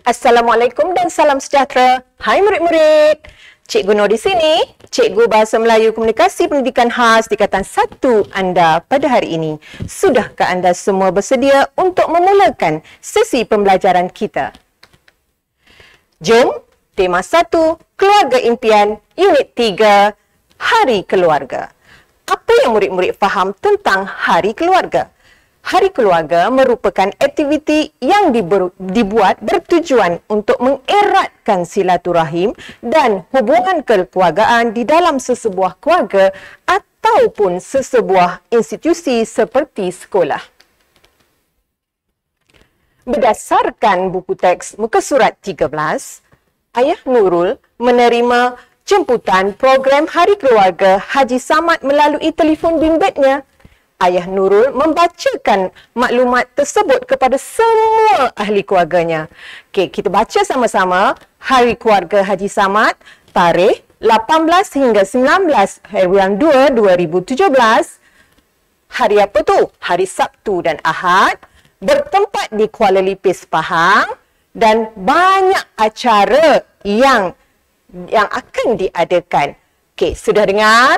Assalamualaikum dan salam sejahtera. Hai murid-murid. Cikgu Nur di sini. Cikgu Bahasa Melayu Komunikasi Pendidikan Khas Tingkatan 1 anda pada hari ini. Sudahkah anda semua bersedia untuk memulakan sesi pembelajaran kita? Jom, tema 1, Keluarga Impian, Unit 3, Hari Keluarga. Apa yang murid-murid faham tentang Hari Keluarga? Hari Keluarga merupakan aktiviti yang dibuat bertujuan untuk mengeratkan silaturahim dan hubungan kekeluargaan di dalam sesebuah keluarga ataupun sesebuah institusi seperti sekolah. Berdasarkan buku teks muka surat 13, Ayah Nurul menerima jemputan program Hari Keluarga Haji Samad melalui telefon bimbitnya Ayah Nurul membacakan maklumat tersebut kepada semua ahli keluarganya. Okey, kita baca sama-sama Hari Keluarga Haji Samad, tarikh 18 hingga 19 Februari 2 2017. Hari apa tu? Hari Sabtu dan Ahad bertempat di Kuala Lipis, Pahang dan banyak acara yang yang akan diadakan. Okey, sudah dengar?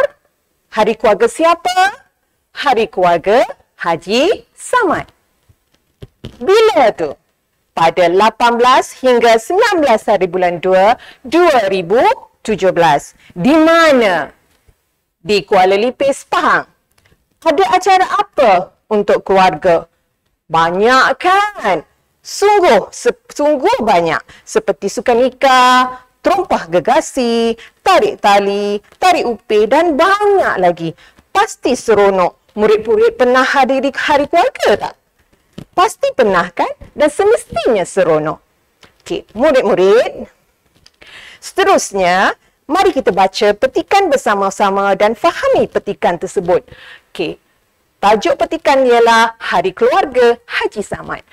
Hari keluarga siapa? hari keluarga Haji Samad. Bila tu? Pada 18 hingga 19 hari bulan 2, 2017. Di mana? Di Kuala Lipis, Pahang. Ada acara apa untuk keluarga? Banyak kan? Sungguh, sungguh banyak. Seperti sukan nikah, terompah gegasi, tarik tali, tarik upih dan banyak lagi. Pasti seronok. Murid-murid pernah hadiri hari keluarga tak? Pasti pernah kan? Dan semestinya seronok. Okey, murid-murid. Seterusnya, mari kita baca petikan bersama-sama dan fahami petikan tersebut. Okey, tajuk petikan ialah Hari Keluarga Haji Samad.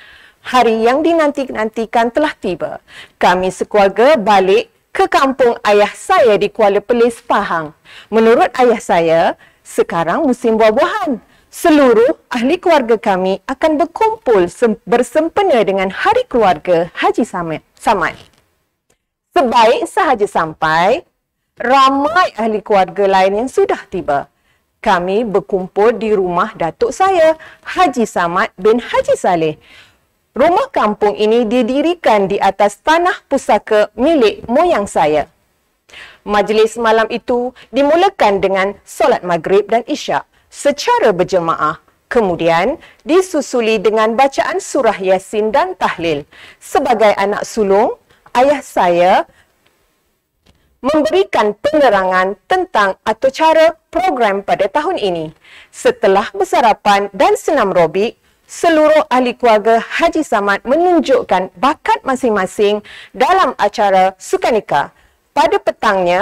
Hari yang dinanti-nantikan telah tiba. Kami sekeluarga balik ke kampung ayah saya di Kuala Pelis, Pahang. Menurut ayah saya, sekarang musim buah-buahan. Seluruh ahli keluarga kami akan berkumpul bersempena dengan Hari Keluarga Haji Samad. Samad. Sebaik sahaja sampai, ramai ahli keluarga lain yang sudah tiba. Kami berkumpul di rumah datuk saya, Haji Samad bin Haji Saleh. Rumah kampung ini didirikan di atas tanah pusaka milik moyang saya. Majlis malam itu dimulakan dengan solat maghrib dan isyak secara berjemaah. Kemudian disusuli dengan bacaan surah Yasin dan tahlil. Sebagai anak sulung, ayah saya memberikan penerangan tentang atau cara program pada tahun ini. Setelah bersarapan dan senam robik, seluruh ahli keluarga Haji Samad menunjukkan bakat masing-masing dalam acara Sukanika pada petangnya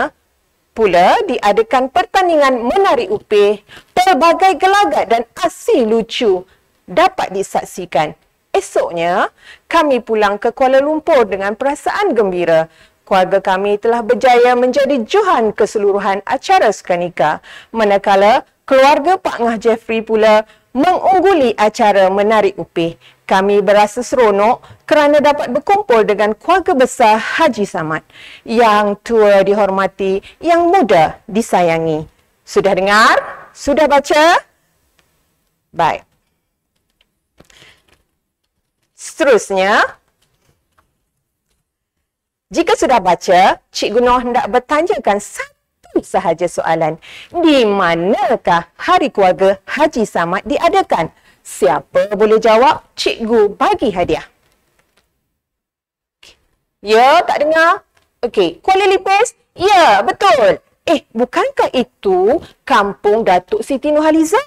pula diadakan pertandingan menari upih, pelbagai gelagat dan aksi lucu dapat disaksikan. Esoknya, kami pulang ke Kuala Lumpur dengan perasaan gembira. Keluarga kami telah berjaya menjadi juhan keseluruhan acara sekanika. Manakala, keluarga Pak Ngah Jeffrey pula mengungguli acara menari upih. Kami berasa seronok kerana dapat berkumpul dengan keluarga besar Haji Samad yang tua dihormati, yang muda disayangi. Sudah dengar? Sudah baca? Baik. Seterusnya, jika sudah baca, Cikgu Noh hendak bertanyakan satu sahaja soalan. Di manakah Hari Keluarga Haji Samad diadakan? Siapa boleh jawab? Cikgu bagi hadiah. Ya, tak dengar? Okey, Kuala Lipis? Ya, betul. Eh, bukankah itu kampung Datuk Siti Nurhaliza?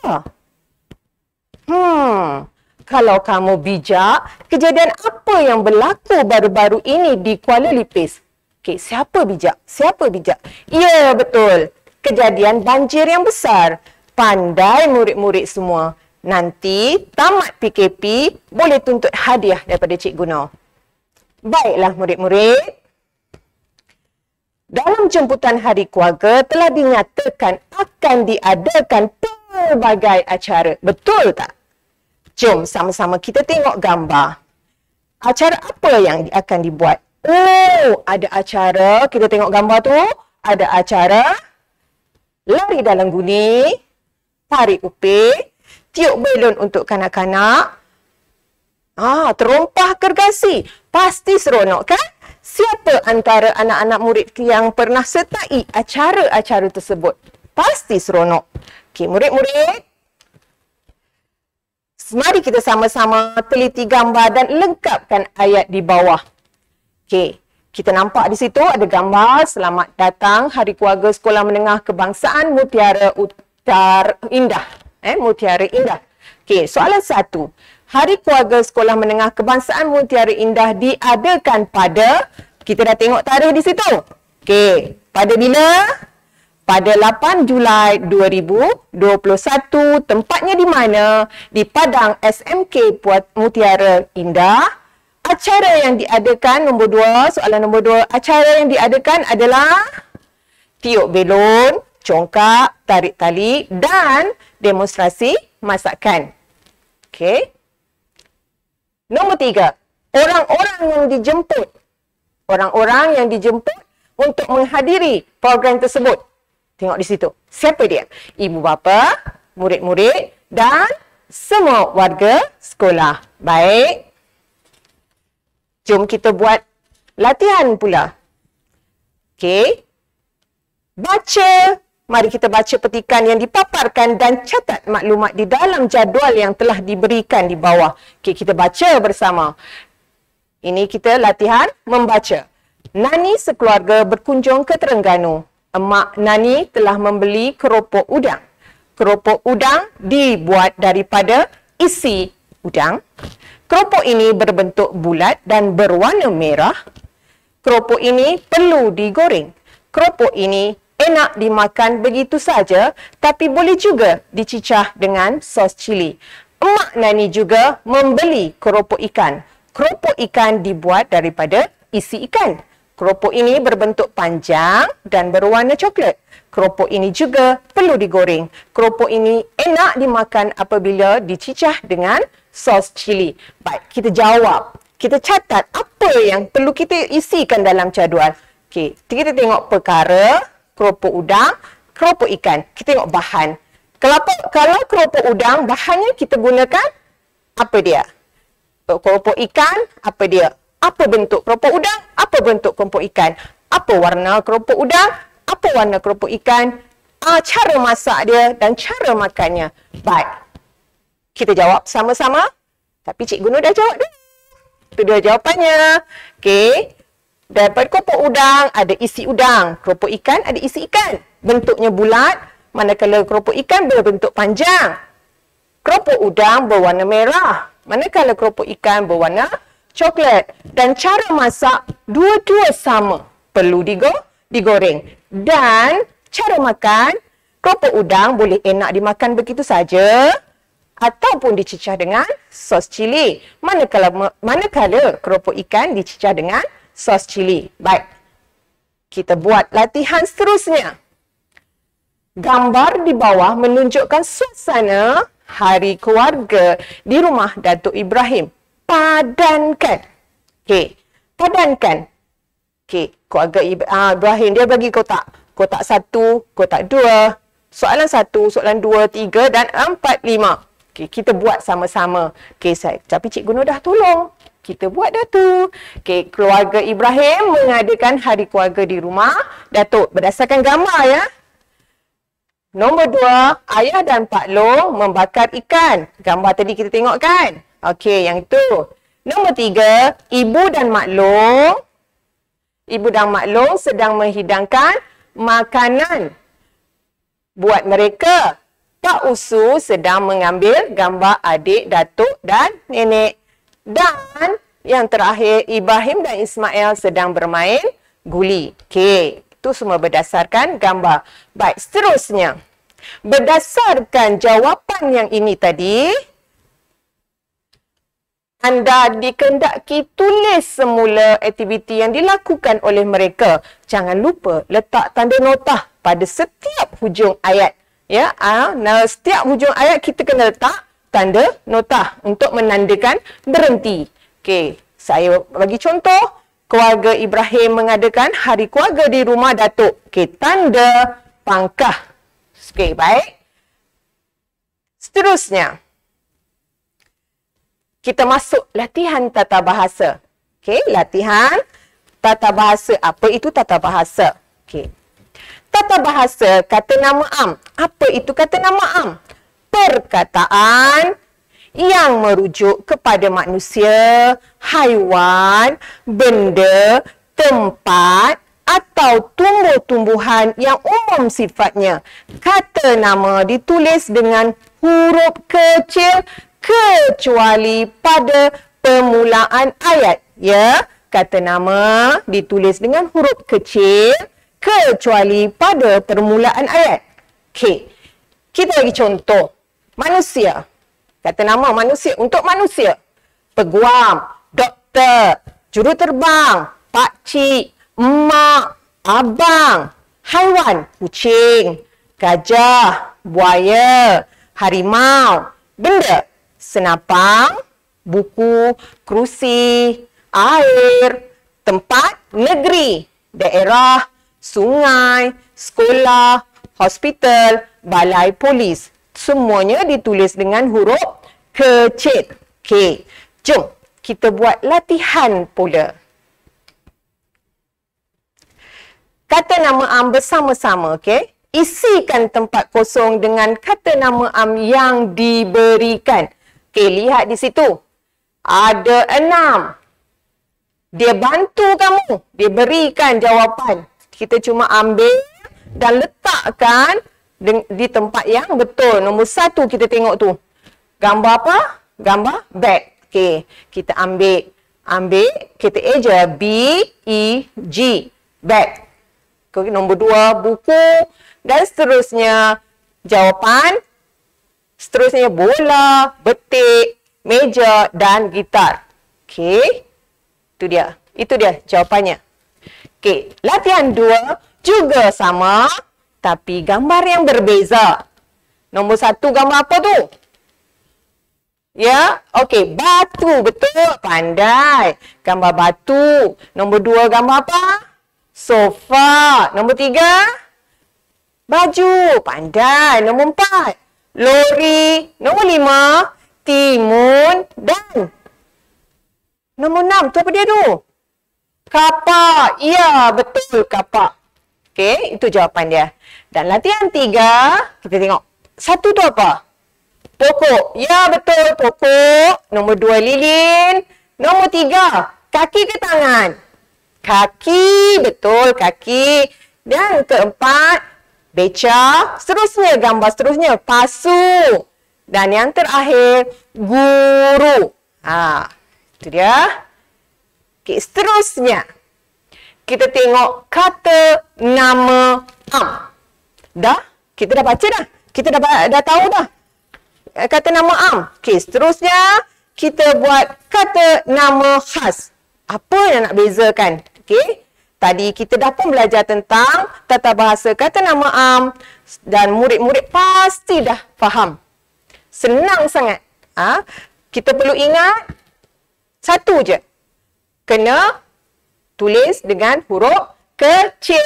Hmm, kalau kamu bijak, kejadian apa yang berlaku baru-baru ini di Kuala Lipis? Okey, siapa bijak? Siapa bijak? Ya, betul. Kejadian banjir yang besar. Pandai murid-murid semua. Nanti tamat PKP boleh tuntut hadiah daripada Cik Noh. Baiklah murid-murid. Dalam jemputan hari keluarga telah dinyatakan akan diadakan pelbagai acara. Betul tak? Jom sama-sama kita tengok gambar. Acara apa yang akan dibuat? Oh, ada acara. Kita tengok gambar tu. Ada acara lari dalam guni, tarik upik, tiup belon untuk kanak-kanak. Ah, terompah gergasi. Pasti seronok kan? Siapa antara anak-anak murid yang pernah sertai acara-acara tersebut? Pasti seronok. Okey, murid-murid. Mari kita sama-sama teliti gambar dan lengkapkan ayat di bawah. Okey, kita nampak di situ ada gambar selamat datang Hari Keluarga Sekolah Menengah Kebangsaan Mutiara Utar Indah eh Mutiara Indah. Okey, soalan satu. Hari Keluarga Sekolah Menengah Kebangsaan Mutiara Indah diadakan pada kita dah tengok tarikh di situ. Okey, pada bila? Pada 8 Julai 2021, tempatnya di mana? Di Padang SMK Puat Mutiara Indah. Acara yang diadakan nombor dua. soalan nombor dua. acara yang diadakan adalah tiup belon, congkak, tarik tali dan demonstrasi masakan. Okey. Nombor tiga, orang-orang yang dijemput. Orang-orang yang dijemput untuk menghadiri program tersebut. Tengok di situ. Siapa dia? Ibu bapa, murid-murid dan semua warga sekolah. Baik. Jom kita buat latihan pula. Okey. Baca Mari kita baca petikan yang dipaparkan dan catat maklumat di dalam jadual yang telah diberikan di bawah. Okey, kita baca bersama. Ini kita latihan membaca. Nani sekeluarga berkunjung ke Terengganu. Emak Nani telah membeli keropok udang. Keropok udang dibuat daripada isi udang. Keropok ini berbentuk bulat dan berwarna merah. Keropok ini perlu digoreng. Keropok ini enak dimakan begitu saja tapi boleh juga dicicah dengan sos cili. Emak Nani juga membeli keropok ikan. Keropok ikan dibuat daripada isi ikan. Keropok ini berbentuk panjang dan berwarna coklat. Keropok ini juga perlu digoreng. Keropok ini enak dimakan apabila dicicah dengan sos cili. Baik, kita jawab. Kita catat apa yang perlu kita isikan dalam jadual. Okey, kita tengok perkara keropok udang, keropok ikan. Kita tengok bahan. Kalau kalau keropok udang, bahannya kita gunakan apa dia? Keropok ikan, apa dia? Apa bentuk keropok udang? Apa bentuk keropok ikan? Apa warna keropok udang? Apa warna keropok ikan? Ah, cara masak dia dan cara makannya. Baik. Kita jawab sama-sama. Tapi Cikgu Nur dah jawab dulu. Itu dia jawapannya. Okey. Daripada keropok udang, ada isi udang. Keropok ikan, ada isi ikan. Bentuknya bulat, manakala keropok ikan berbentuk panjang. Keropok udang berwarna merah, manakala keropok ikan berwarna coklat. Dan cara masak, dua-dua sama. Perlu digoreng. Dan cara makan, keropok udang boleh enak dimakan begitu saja. Ataupun dicecah dengan sos cili. Manakala, manakala keropok ikan dicecah dengan sos cili sos cili. Baik. Kita buat latihan seterusnya. Gambar di bawah menunjukkan suasana hari keluarga di rumah Datuk Ibrahim. Padankan. Okey. Padankan. Okey. Keluarga ah, Ibrahim. Dia bagi kotak. Kotak satu, kotak dua. Soalan satu, soalan dua, tiga dan empat, lima. Okey. Kita buat sama-sama. Okey. Tapi Cikgu Nur dah tolong kita buat dah tu. Okay, keluarga Ibrahim mengadakan hari keluarga di rumah. Datuk, berdasarkan gambar ya. Nombor dua, ayah dan Pak lo membakar ikan. Gambar tadi kita tengok kan? Okey, yang itu. Nombor tiga, ibu dan Mak lo, Ibu dan Mak lo sedang menghidangkan makanan. Buat mereka, Pak Usu sedang mengambil gambar adik, datuk dan nenek. Dan yang terakhir, Ibrahim dan Ismail sedang bermain guli. Okey, itu semua berdasarkan gambar. Baik, seterusnya. Berdasarkan jawapan yang ini tadi, anda dikendaki tulis semula aktiviti yang dilakukan oleh mereka. Jangan lupa letak tanda nota pada setiap hujung ayat. Ya, ah, nah setiap hujung ayat kita kena letak tanda nota untuk menandakan berhenti. Okey, saya bagi contoh keluarga Ibrahim mengadakan hari keluarga di rumah datuk. Okey, tanda pangkah. Okey, baik. Seterusnya. Kita masuk latihan tata bahasa. Okey, latihan tata bahasa. Apa itu tata bahasa? Okey. Tata bahasa kata nama am. Apa itu kata nama am? perkataan yang merujuk kepada manusia, haiwan, benda, tempat atau tumbuh-tumbuhan yang umum sifatnya. Kata nama ditulis dengan huruf kecil kecuali pada permulaan ayat. Ya, kata nama ditulis dengan huruf kecil kecuali pada permulaan ayat. Okey. Kita bagi contoh manusia. Kata nama manusia. Untuk manusia. Peguam, doktor, juruterbang, pakcik, emak, abang, haiwan, kucing, gajah, buaya, harimau, benda, senapang, buku, kerusi, air, tempat, negeri, daerah, sungai, sekolah, hospital, balai polis, semuanya ditulis dengan huruf kecil. Okey, jom kita buat latihan pula. Kata nama am bersama-sama, okey. Isikan tempat kosong dengan kata nama am yang diberikan. Okey, lihat di situ. Ada enam. Dia bantu kamu. Dia berikan jawapan. Kita cuma ambil dan letakkan di tempat yang betul. Nombor satu kita tengok tu. Gambar apa? Gambar bag. Okey. Kita ambil. Ambil. Kita eja. B, E, G. Bag. Okay, nombor dua, buku. Dan seterusnya, jawapan. Seterusnya, bola, betik, meja dan gitar. Okey. Itu dia. Itu dia jawapannya. Okey. Latihan dua juga sama. Okey tapi gambar yang berbeza. Nombor satu gambar apa tu? Ya, okey, batu betul, pandai. Gambar batu. Nombor dua gambar apa? Sofa. Nombor tiga? Baju, pandai. Nombor empat? Lori. Nombor lima? Timun dan Nombor enam tu apa dia tu? Kapak. Ya, betul kapak. Okey, itu jawapan dia. Dan latihan tiga, kita tengok. Satu tu apa? Pokok. Ya, betul. Pokok. Nombor dua, lilin. Nombor tiga, kaki ke tangan? Kaki. Betul, kaki. Dan keempat, beca. Seterusnya, gambar seterusnya. Pasu. Dan yang terakhir, guru. Ha, itu dia. Okey, seterusnya kita tengok kata nama am. Dah? Kita dah baca dah. Kita dah, dah tahu dah. Eh, kata nama am. Okey, seterusnya kita buat kata nama khas. Apa yang nak bezakan? Okey. Tadi kita dah pun belajar tentang tata bahasa kata nama am dan murid-murid pasti dah faham. Senang sangat. Ha? Kita perlu ingat satu je. Kena tulis dengan huruf kecil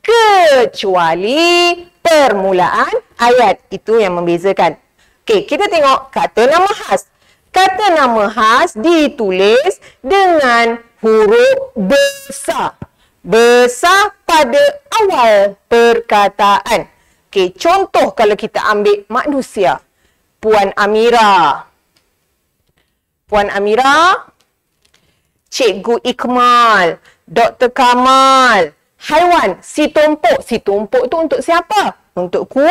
kecuali permulaan ayat. Itu yang membezakan. Okey, kita tengok kata nama khas. Kata nama khas ditulis dengan huruf besar. Besar pada awal perkataan. Okey, contoh kalau kita ambil manusia. Puan Amira. Puan Amira Cikgu Ikmal, Dr. Kamal, haiwan, si tumpuk. Si tumpuk tu untuk siapa? Untuk ku?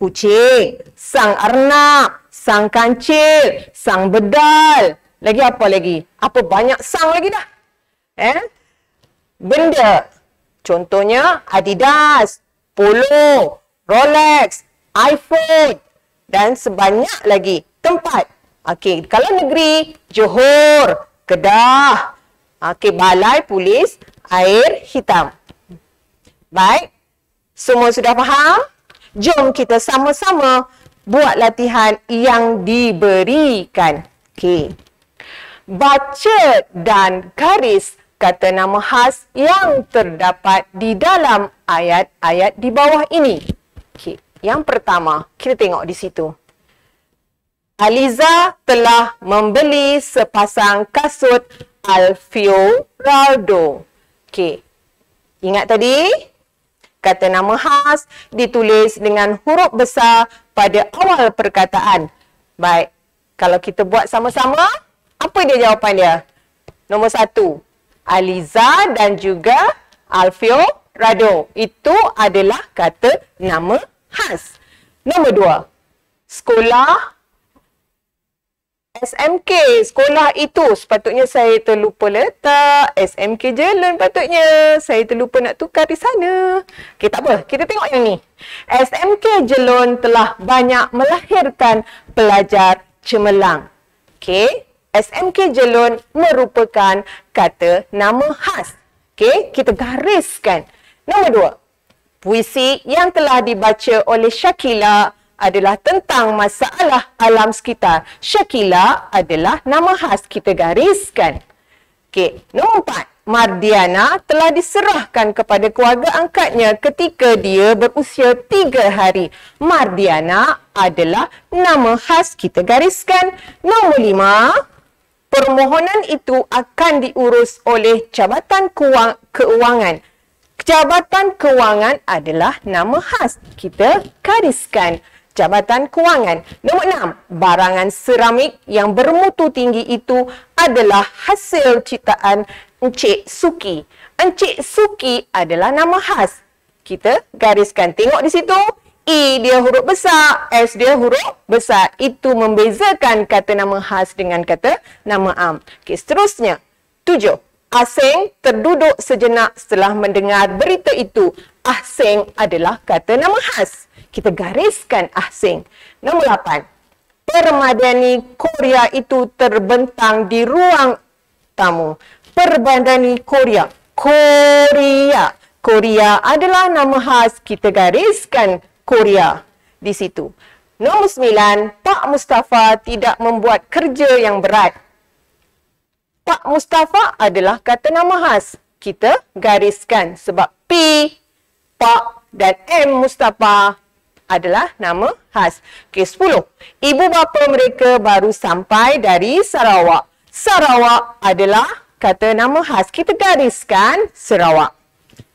Kucing, sang arnab, sang kancil, sang bedal. Lagi apa lagi? Apa banyak sang lagi dah? Eh? Benda. Contohnya Adidas, Polo, Rolex, iPhone dan sebanyak lagi tempat. Okey, kalau negeri Johor, Kedah, Okey, balai polis air hitam. Baik. Semua sudah faham? Jom kita sama-sama buat latihan yang diberikan. Okey. Baca dan garis kata nama khas yang terdapat di dalam ayat-ayat di bawah ini. Okey. Yang pertama, kita tengok di situ. Aliza telah membeli sepasang kasut Alfio Rado. Okey. Ingat tadi? Kata nama khas ditulis dengan huruf besar pada awal perkataan. Baik. Kalau kita buat sama-sama, apa dia jawapan dia? Nombor satu. Aliza dan juga Alfio Rado Itu adalah kata nama khas. Nombor dua. Sekolah SMK sekolah itu sepatutnya saya terlupa letak SMK jalan patutnya saya terlupa nak tukar di sana Okey tak apa kita tengok yang ni SMK Jelon telah banyak melahirkan pelajar cemerlang Okey SMK Jelon merupakan kata nama khas Okey kita gariskan Nombor dua Puisi yang telah dibaca oleh Syakila Syakila adalah tentang masalah alam sekitar. Syakila adalah nama khas kita gariskan. Okey, nombor empat. Mardiana telah diserahkan kepada keluarga angkatnya ketika dia berusia tiga hari. Mardiana adalah nama khas kita gariskan. Nombor lima, permohonan itu akan diurus oleh Jabatan Keuangan. Jabatan Keuangan adalah nama khas kita gariskan. Jabatan Kewangan. Nombor enam, barangan seramik yang bermutu tinggi itu adalah hasil ciptaan Encik Suki. Encik Suki adalah nama khas. Kita gariskan. Tengok di situ. E dia huruf besar, S dia huruf besar. Itu membezakan kata nama khas dengan kata nama am. Okey, seterusnya. Tujuh. Asing terduduk sejenak setelah mendengar berita itu. Asing adalah kata nama khas kita gariskan asing. Nombor 8. Permadani Korea itu terbentang di ruang tamu. Permadani Korea. Korea. Korea adalah nama khas kita gariskan Korea di situ. Nombor 9. Pak Mustafa tidak membuat kerja yang berat. Pak Mustafa adalah kata nama khas. Kita gariskan sebab P, Pak dan M Mustafa adalah nama khas. Okey, sepuluh. Ibu bapa mereka baru sampai dari Sarawak. Sarawak adalah kata nama khas. Kita gariskan Sarawak.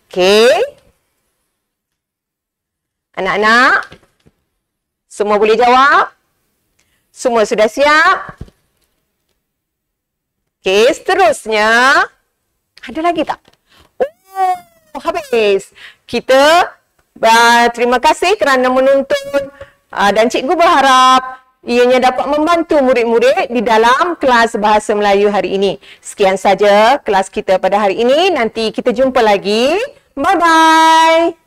Okey. Anak-anak, semua boleh jawab? Semua sudah siap? Okey, seterusnya. Ada lagi tak? Oh, habis. Kita Ah, terima kasih kerana menonton ah, dan cikgu berharap ianya dapat membantu murid-murid di dalam kelas Bahasa Melayu hari ini. Sekian saja kelas kita pada hari ini. Nanti kita jumpa lagi. Bye-bye.